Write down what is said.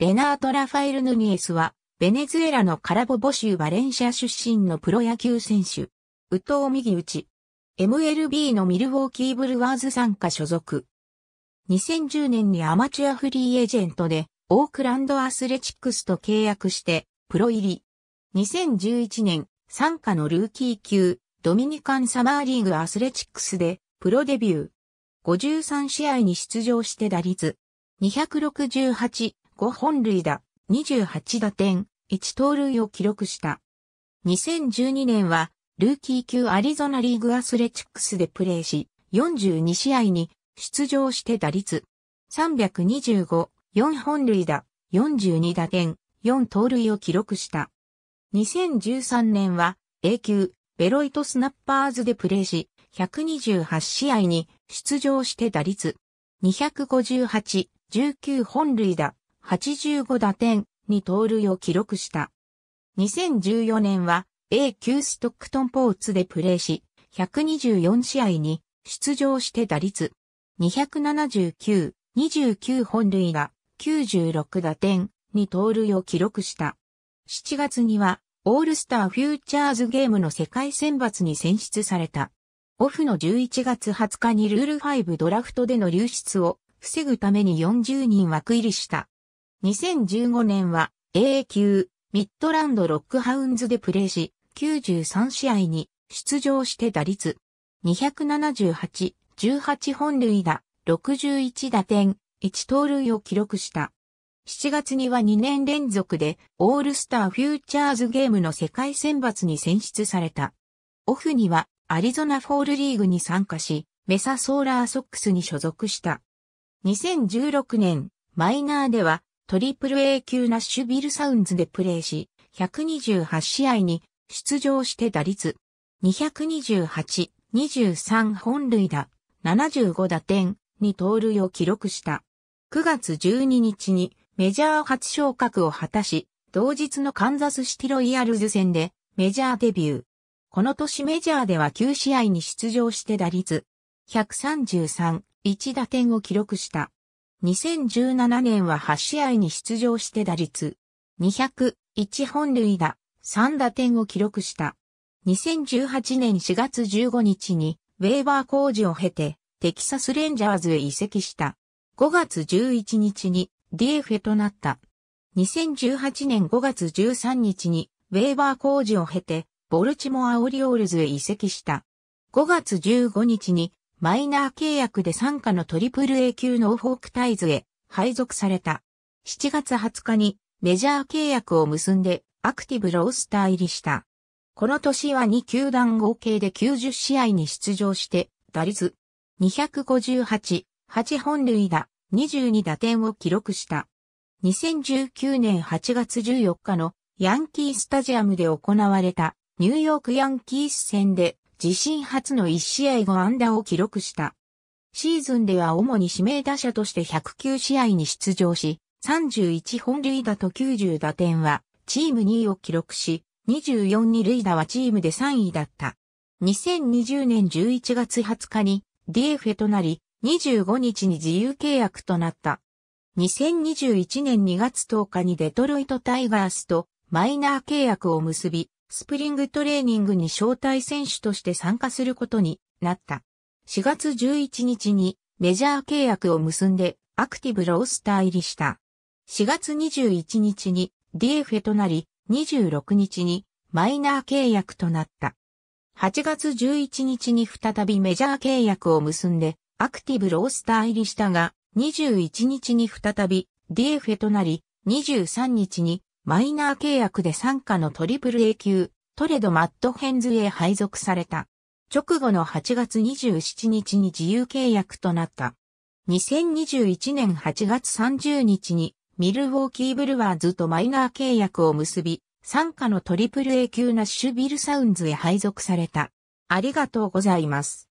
レナート・ラファエル・ヌニエスは、ベネズエラのカラボボ州バレンシア出身のプロ野球選手。宇藤右打ち。MLB のミルウォーキーブルワーズ参加所属。2010年にアマチュアフリーエージェントで、オークランドアスレチックスと契約して、プロ入り。2011年、参加のルーキー級、ドミニカンサマーリーグアスレチックスで、プロデビュー。53試合に出場して打率。268、5本塁打、28打点、1盗塁を記録した。2012年は、ルーキー級アリゾナリーグアスレチックスでプレーし、42試合に出場して打率325、4本塁打、42打点、4盗塁を記録した。2013年は A 級ベロイトスナッパーズでプレーし、128試合に出場して打率258、19本塁打、85打点、に盗塁を記録した。2014年は A 級ストックトンポーツでプレーし、124試合に出場して打率279、29本塁打、96打点に盗塁を記録した。7月にはオールスターフューチャーズゲームの世界選抜に選出された。オフの11月20日にルール5ドラフトでの流出を防ぐために40人枠入りした。2015年は A 級ミッドランドロックハウンズでプレーし、93試合に出場して打率278、18本塁打、61打点、1盗塁を記録した。7月には2年連続でオールスターフューチャーズゲームの世界選抜に選出された。オフにはアリゾナフォールリーグに参加し、メサソーラーソックスに所属した。2016年、マイナーではトリプル A 級ナッシュビルサウンズでプレーし、128試合に出場して打率228、23本塁打、75打点、に盗塁を記録した。9月12日にメジャー初昇格を果たし、同日のカンザスシティロイヤルズ戦でメジャーデビュー。この年メジャーでは9試合に出場して打率133、1打点を記録した。2017年は8試合に出場して打率2 0 1本塁打、3打点を記録した。2018年4月15日に、ウェーバー工事を経て、テキサスレンジャーズへ移籍した。5月11日に、DF となった。2018年5月13日に、ウェーバー工事を経て、ボルチモアオリオールズへ移籍した。5月15日に、マイナー契約で参加の AAA 級ノーフォークタイズへ配属された。7月20日にメジャー契約を結んでアクティブロースター入りした。この年は2球団合計で90試合に出場して、打率258、8本塁打、22打点を記録した。2019年8月14日のヤンキースタジアムで行われたニューヨークヤンキース戦で自身初の1試合5安打を記録した。シーズンでは主に指名打者として109試合に出場し、31本塁打と90打点は、チーム2位を記録し、24二塁打はチームで3位だった。2020年11月20日に d f となり、25日に自由契約となった。2021年2月10日にデトロイトタイガースとマイナー契約を結び、スプリングトレーニングに招待選手として参加することになった。4月11日にメジャー契約を結んでアクティブロースター入りした。4月21日に d f ェとなり、26日にマイナー契約となった。8月11日に再びメジャー契約を結んでアクティブロースター入りしたが、21日に再び d f ェとなり、23日にマイナー契約で参加のトリプル A 級、トレド・マッド・ヘンズへ配属された。直後の8月27日に自由契約となった。2021年8月30日にミルウォーキーブルワーズとマイナー契約を結び、参加のトリプル A 級ナッシュビルサウンズへ配属された。ありがとうございます。